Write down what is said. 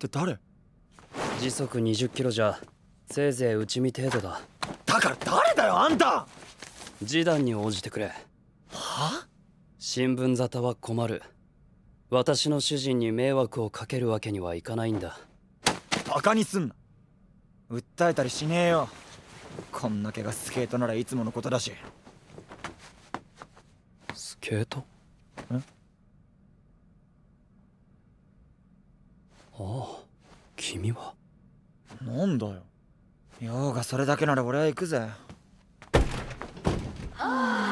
って誰時速20キロじゃせいぜい打ち身程度だだから誰だよあんた示談に応じてくれは新聞沙汰は困る私の主人に迷惑をかけるわけにはいかないんだバカにすんな訴えたりしねえよこんな怪我スケートならいつものことだしスケートああ君はなんだよ用がそれだけなら俺は行くぜああ